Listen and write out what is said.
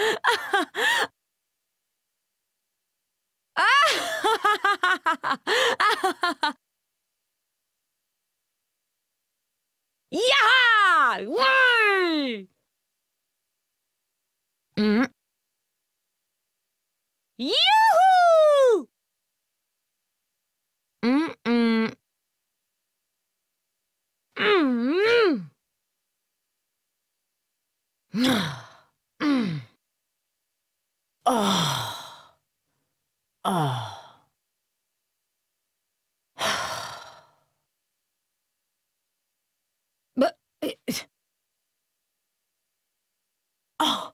yeah! Why? Mm. Yoo-hoo! Mm -mm. Mm -mm. Oh. Oh. But it. Oh.